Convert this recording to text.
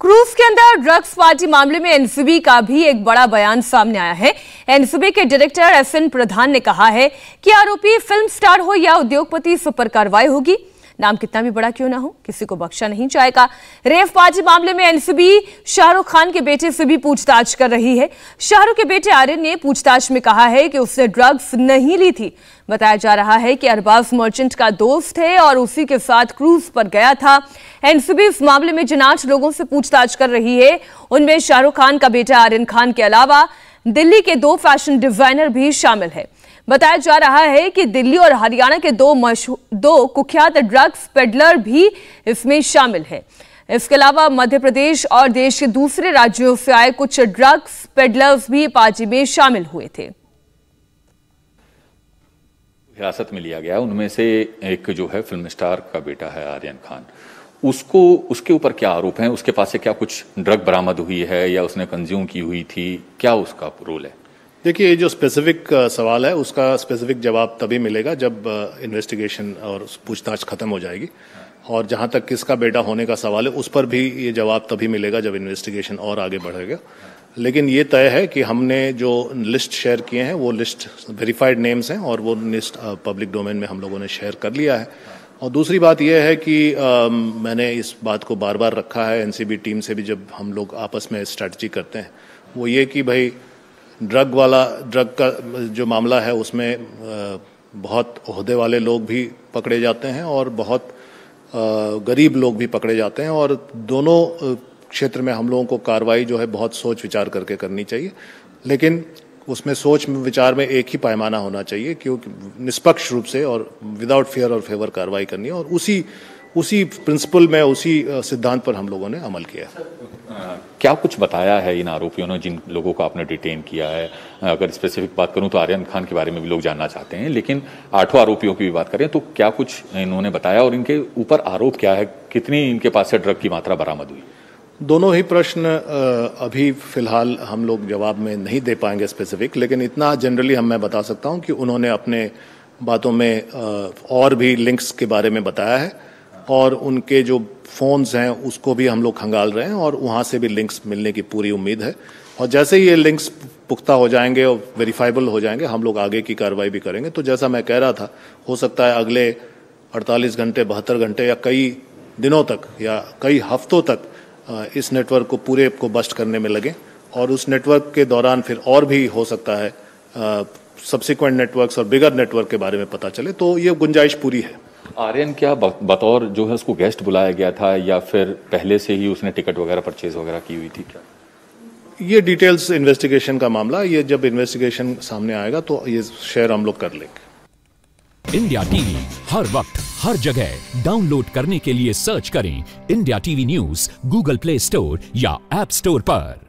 cruise के अंदर drugs party मामले में एनसीबी का भी एक बड़ा बयान सामने आया है एनसीबी के डायरेक्टर एस एन प्रधान ने कहा है कि आरोपी फिल्म स्टार हो या उद्योगपति सुपर कार्रवाई होगी नाम कितना भी बड़ा क्यों ना हो किसी को बख्शा नहीं जाएगा रेफ पार्टी मामले में एनसीबी शाहरुख खान के बेटे से भी पूछताछ कर रही है शाहरुख के बेटे आर्यन ने पूछताछ में कहा है कि उसने ड्रग्स नहीं ली थी बताया जा रहा है कि अरबाज मर्चेंट का दोस्त है और उसी के साथ क्रूज पर गया था एनसीबी इस मामले में जिन आठ लोगों से पूछताछ कर रही है उनमें शाहरुख खान का बेटा आर्यन खान के अलावा दिल्ली के दो फैशन डिजाइनर भी शामिल है बताया जा रहा है कि दिल्ली और हरियाणा के दो दो कुख्यात ड्रग्स पेडलर भी इसमें शामिल है इसके अलावा मध्य प्रदेश और देश के दूसरे राज्यों से आए कुछ ड्रग्स पेडलर्स भी पार्टी में शामिल हुए थे हिरासत में लिया गया उनमें से एक जो है फिल्म स्टार का बेटा है आर्यन खान उसको उसके ऊपर क्या आरोप हैं उसके पास से क्या कुछ ड्रग बरामद हुई है या उसने कंज्यूम की हुई थी क्या उसका रोल है देखिए ये जो स्पेसिफिक uh, सवाल है उसका स्पेसिफिक जवाब तभी मिलेगा जब इन्वेस्टिगेशन uh, और पूछताछ खत्म हो जाएगी और जहां तक किसका बेटा होने का सवाल है उस पर भी ये जवाब तभी मिलेगा जब इन्वेस्टिगेशन और आगे बढ़ेगा लेकिन ये तय है कि हमने जो लिस्ट शेयर किए हैं वो लिस्ट वेरीफाइड नेम्स हैं और वो लिस्ट पब्लिक डोमेन में हम लोगों ने शेयर कर लिया है और दूसरी बात यह है कि आ, um, मैंने इस बात को बार बार रखा है एनसीबी टीम से भी जब हम लोग आपस में स्ट्रैटी करते हैं वो ये कि भाई ड्रग वाला ड्रग का जो मामला है उसमें बहुत अहदे वाले लोग भी पकड़े जाते हैं और बहुत गरीब लोग भी पकड़े जाते हैं और दोनों क्षेत्र में हम लोगों को कार्रवाई जो है बहुत सोच विचार करके करनी चाहिए लेकिन उसमें सोच विचार में एक ही पैमाना होना चाहिए क्योंकि निष्पक्ष रूप से और विदाउट फेयर और फेवर कार्रवाई करनी है और उसी उसी प्रिंसिपल में उसी सिद्धांत पर हम लोगों ने अमल किया है क्या कुछ बताया है इन आरोपियों ने जिन लोगों को आपने डिटेन किया है अगर स्पेसिफिक बात करूं तो आर्यन खान के बारे में भी लोग जानना चाहते हैं लेकिन आठों आरोपियों की भी बात करें तो क्या कुछ इन्होंने बताया और इनके ऊपर आरोप क्या है कितनी इनके पास से ड्रग की मात्रा बरामद हुई दोनों ही प्रश्न अभी फिलहाल हम लोग जवाब में नहीं दे पाएंगे स्पेसिफिक लेकिन इतना जनरली हम मैं बता सकता हूं कि उन्होंने अपने बातों में और भी लिंक्स के बारे में बताया है और उनके जो फोन्स हैं उसको भी हम लोग खंगाल रहे हैं और वहाँ से भी लिंक्स मिलने की पूरी उम्मीद है और जैसे ही ये लिंक्स पुख्ता हो जाएंगे और वेरीफाइबल हो जाएंगे हम लोग आगे की कार्रवाई भी करेंगे तो जैसा मैं कह रहा था हो सकता है अगले 48 घंटे बहत्तर घंटे या कई दिनों तक या कई हफ्तों तक इस नेटवर्क को पूरे को बस्ट करने में लगे और उस नेटवर्क के दौरान फिर और भी हो सकता है सब्सिक्वेंट नेटवर्क्स और बिगर नेटवर्क के बारे में पता चले तो ये गुंजाइश पूरी है आर्यन क्या बतौर जो है उसको गेस्ट बुलाया गया था या फिर पहले से ही उसने टिकट वगैरह परचेज वगैरह की हुई थी क्या ये डिटेल्स इन्वेस्टिगेशन का मामला ये जब इन्वेस्टिगेशन सामने आएगा तो ये शेयर हम लोग कर लेंगे इंडिया टीवी हर वक्त हर जगह डाउनलोड करने के लिए सर्च करें India TV news Google Play Store या एप स्टोर पर